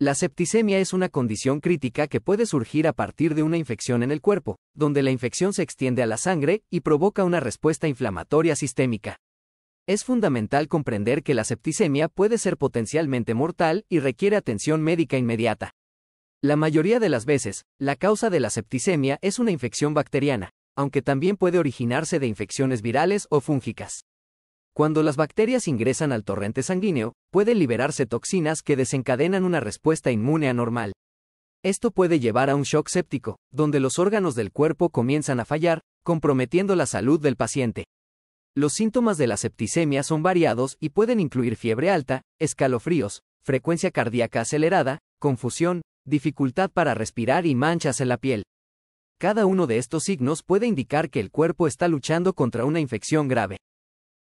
La septicemia es una condición crítica que puede surgir a partir de una infección en el cuerpo, donde la infección se extiende a la sangre y provoca una respuesta inflamatoria sistémica. Es fundamental comprender que la septicemia puede ser potencialmente mortal y requiere atención médica inmediata. La mayoría de las veces, la causa de la septicemia es una infección bacteriana, aunque también puede originarse de infecciones virales o fúngicas. Cuando las bacterias ingresan al torrente sanguíneo, pueden liberarse toxinas que desencadenan una respuesta inmune anormal. Esto puede llevar a un shock séptico, donde los órganos del cuerpo comienzan a fallar, comprometiendo la salud del paciente. Los síntomas de la septicemia son variados y pueden incluir fiebre alta, escalofríos, frecuencia cardíaca acelerada, confusión, dificultad para respirar y manchas en la piel. Cada uno de estos signos puede indicar que el cuerpo está luchando contra una infección grave.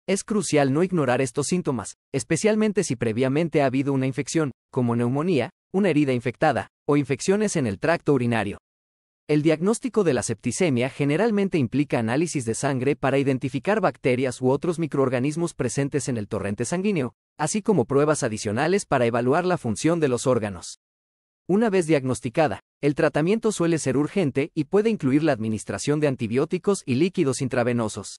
Es crucial no ignorar estos síntomas, especialmente si previamente ha habido una infección, como neumonía, una herida infectada, o infecciones en el tracto urinario. El diagnóstico de la septicemia generalmente implica análisis de sangre para identificar bacterias u otros microorganismos presentes en el torrente sanguíneo, así como pruebas adicionales para evaluar la función de los órganos. Una vez diagnosticada, el tratamiento suele ser urgente y puede incluir la administración de antibióticos y líquidos intravenosos.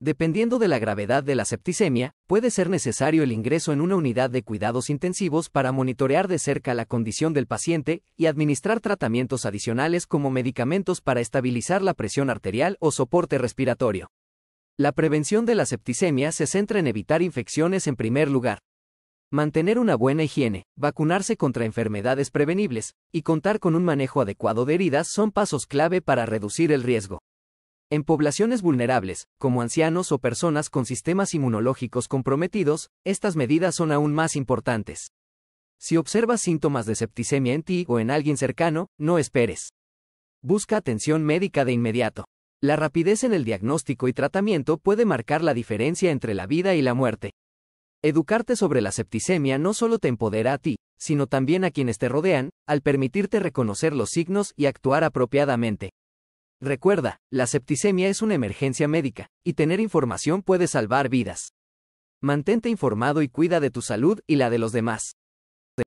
Dependiendo de la gravedad de la septicemia, puede ser necesario el ingreso en una unidad de cuidados intensivos para monitorear de cerca la condición del paciente y administrar tratamientos adicionales como medicamentos para estabilizar la presión arterial o soporte respiratorio. La prevención de la septicemia se centra en evitar infecciones en primer lugar. Mantener una buena higiene, vacunarse contra enfermedades prevenibles y contar con un manejo adecuado de heridas son pasos clave para reducir el riesgo. En poblaciones vulnerables, como ancianos o personas con sistemas inmunológicos comprometidos, estas medidas son aún más importantes. Si observas síntomas de septicemia en ti o en alguien cercano, no esperes. Busca atención médica de inmediato. La rapidez en el diagnóstico y tratamiento puede marcar la diferencia entre la vida y la muerte. Educarte sobre la septicemia no solo te empodera a ti, sino también a quienes te rodean, al permitirte reconocer los signos y actuar apropiadamente. Recuerda, la septicemia es una emergencia médica, y tener información puede salvar vidas. Mantente informado y cuida de tu salud y la de los demás.